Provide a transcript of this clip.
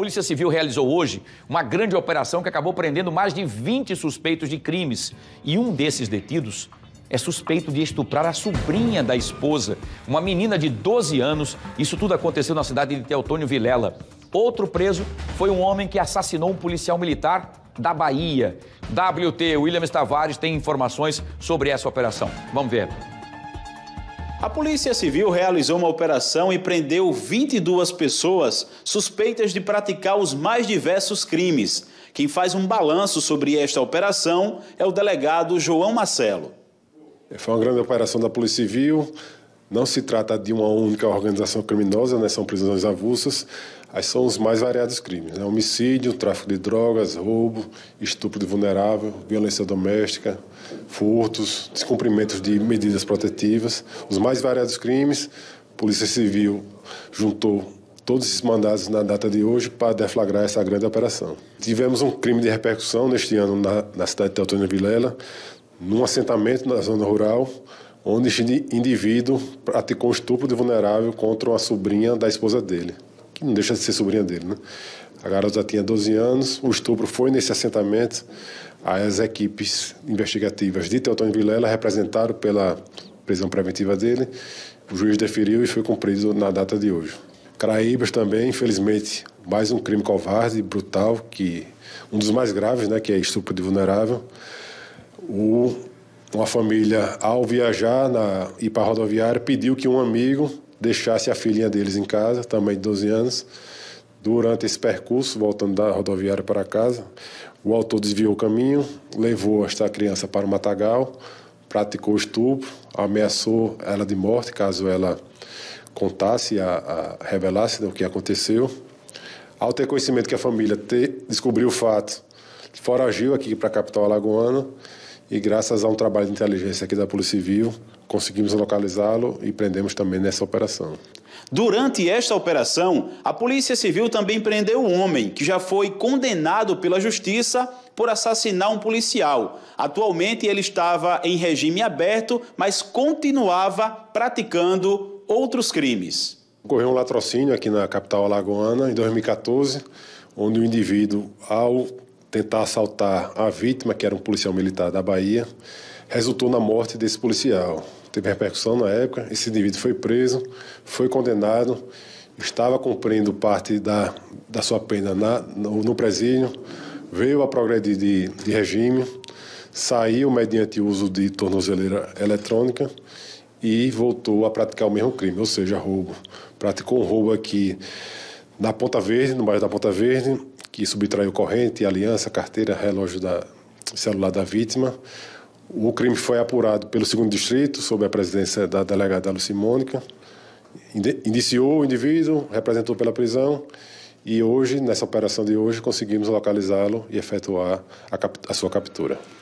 Polícia Civil realizou hoje uma grande operação que acabou prendendo mais de 20 suspeitos de crimes. E um desses detidos é suspeito de estuprar a sobrinha da esposa, uma menina de 12 anos. Isso tudo aconteceu na cidade de Teotônio Vilela. Outro preso foi um homem que assassinou um policial militar da Bahia. WT Williams Tavares tem informações sobre essa operação. Vamos ver. A Polícia Civil realizou uma operação e prendeu 22 pessoas suspeitas de praticar os mais diversos crimes. Quem faz um balanço sobre esta operação é o delegado João Marcelo. Foi uma grande operação da Polícia Civil, não se trata de uma única organização criminosa, né? são prisões avulsas, aí são os mais variados crimes. Né? Homicídio, tráfico de drogas, roubo, estupro de vulnerável, violência doméstica, furtos, descumprimentos de medidas protetivas. Os mais variados crimes, a Polícia Civil juntou todos esses mandados na data de hoje para deflagrar essa grande operação. Tivemos um crime de repercussão neste ano na, na cidade de Teotônio Vilela, num assentamento na zona rural, onde indivíduo praticou estupro de vulnerável contra uma sobrinha da esposa dele, que não deixa de ser sobrinha dele, né? A garota tinha 12 anos, o estupro foi nesse assentamento. As equipes investigativas de Teotônio Vilela representaram pela prisão preventiva dele. O juiz deferiu e foi cumprido na data de hoje. Craíbas também, infelizmente, mais um crime covarde, brutal, que um dos mais graves, né, que é estupro de vulnerável. O uma família, ao viajar na, ir para a rodoviária, pediu que um amigo deixasse a filhinha deles em casa, também de 12 anos. Durante esse percurso, voltando da rodoviária para casa, o autor desviou o caminho, levou esta criança para o matagal, praticou estupro, ameaçou ela de morte caso ela contasse, a, a revelasse né, o que aconteceu. Ao ter conhecimento que a família te, descobriu o fato, foragiu aqui para a capital alagoana e graças a um trabalho de inteligência aqui da Polícia Civil, conseguimos localizá-lo e prendemos também nessa operação. Durante esta operação, a Polícia Civil também prendeu um homem que já foi condenado pela Justiça por assassinar um policial. Atualmente ele estava em regime aberto, mas continuava praticando outros crimes. Ocorreu um latrocínio aqui na capital alagoana em 2014, onde o indivíduo, ao tentar assaltar a vítima, que era um policial militar da Bahia, resultou na morte desse policial. Teve repercussão na época, esse indivíduo foi preso, foi condenado, estava cumprindo parte da, da sua pena na, no, no presídio, veio a progredir de, de regime, saiu mediante uso de tornozeleira eletrônica e voltou a praticar o mesmo crime, ou seja, roubo. Praticou um roubo aqui na Ponta Verde, no bairro da Ponta Verde, que subtraiu corrente, aliança, carteira, relógio da celular da vítima. O crime foi apurado pelo segundo distrito, sob a presidência da delegada Lucimônica. Mônica. Indiciou o indivíduo, representou pela prisão e hoje, nessa operação de hoje, conseguimos localizá-lo e efetuar a, a sua captura.